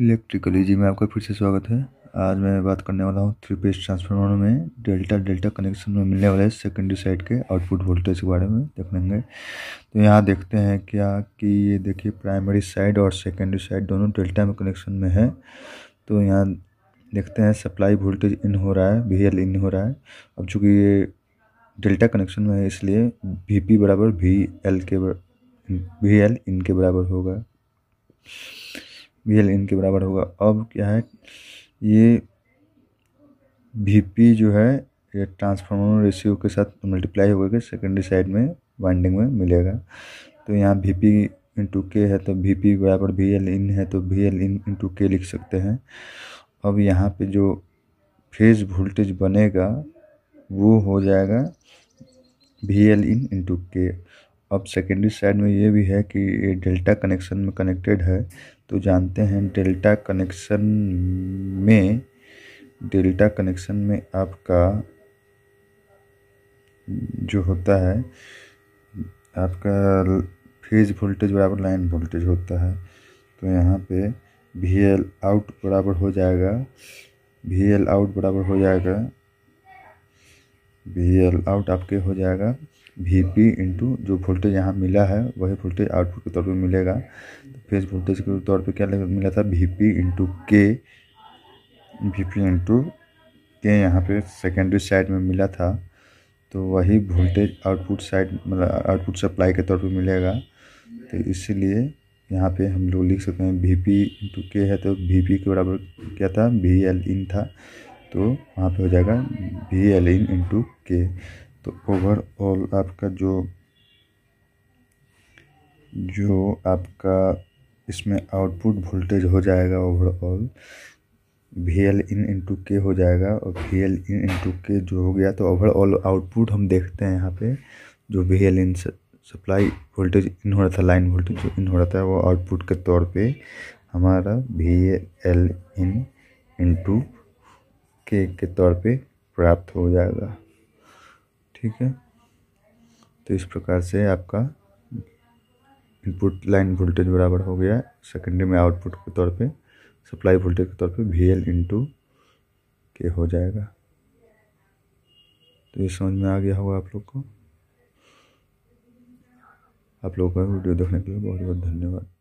electrical जी में आपका फिर से स्वागत है आज मैं बात करने वाला हूँ थ्री पेज ट्रांसफार्मर में डेल्टा डेल्टा कनेक्शन में मिलने वाले सेकेंडरी साइड के आउटपुट वोल्टेज के बारे में देख लेंगे तो यहाँ देखते हैं क्या कि ये देखिए प्राइमरी साइड और सेकेंडरी साइड दोनों डेल्टा में कनेक्शन में है तो यहाँ देखते हैं सप्लाई वोल्टेज इन हो रहा है वी इन हो रहा है अब चूँकि ये डेल्टा कनेक्शन में है इसलिए वी पी बराबर वी एल के वी एल इन के बराबर होगा वी एल इन के बराबर होगा अब क्या है ये वी पी जो है ये ट्रांसफॉर्मर रेशियो के साथ मल्टीप्लाई होकर सेकेंडरी साइड में वाइंडिंग में मिलेगा तो यहाँ वी पी इंटू के है तो वी पी बराबर वी एल इन है तो वी एल इन इंटू के लिख सकते हैं अब यहाँ पे जो फेज वोल्टेज बनेगा वो हो जाएगा वी एल इन इंटू के अब सेकेंडरी साइड में ये भी है कि ये डेल्टा कनेक्शन में कनेक्टेड है तो जानते हैं डेल्टा कनेक्शन में डेल्टा कनेक्शन में आपका जो होता है आपका फेज वोल्टेज बराबर लाइन वोल्टेज होता है तो यहाँ पे वी एल आउट बराबर हो जाएगा वी एल आउट बराबर हो जाएगा वी एल आउट आपके हो जाएगा वी पी इंटू जो वोल्टेज यहाँ मिला है वही वोल्टेज आउटपुट के तौर पर मिलेगा तो फेज वोल्टेज के तौर पे क्या मिला था V P into K V P into K यहाँ पे सेकेंडरी साइड में मिला था तो वही वोल्टेज आउटपुट साइड मतलब आउटपुट सप्लाई के तौर पे मिलेगा तो इसीलिए यहाँ पे हम लोग लिख सकते हैं वी पी इंटू के है तो वी पी के बराबर क्या था वी एल इन था तो वहाँ पे हो जाएगा वी एल इन इंटू के तो ओवरऑल आपका जो जो आपका इसमें आउटपुट वोल्टेज हो जाएगा overall V L in into K हो जाएगा और वी एल इन इंटू के जो हो गया तो ओवरऑल आउटपुट हम देखते हैं यहाँ पे जो V L in supply voltage in हो रहा था लाइन वोल्टेज जो इन हो रहा था वो आउटपुट के तौर पे हमारा वी एल इन इंटू के के तौर पे प्राप्त हो जाएगा ठीक है तो इस प्रकार से आपका इनपुट लाइन वोल्टेज बराबर हो गया सेकेंडरी में आउटपुट के तौर पे सप्लाई वोल्टेज के तौर पे वी एल इंटू के हो जाएगा तो ये समझ में आ गया होगा आप लोग को आप लोगों का वीडियो देखने के लिए बहुत बहुत धन्यवाद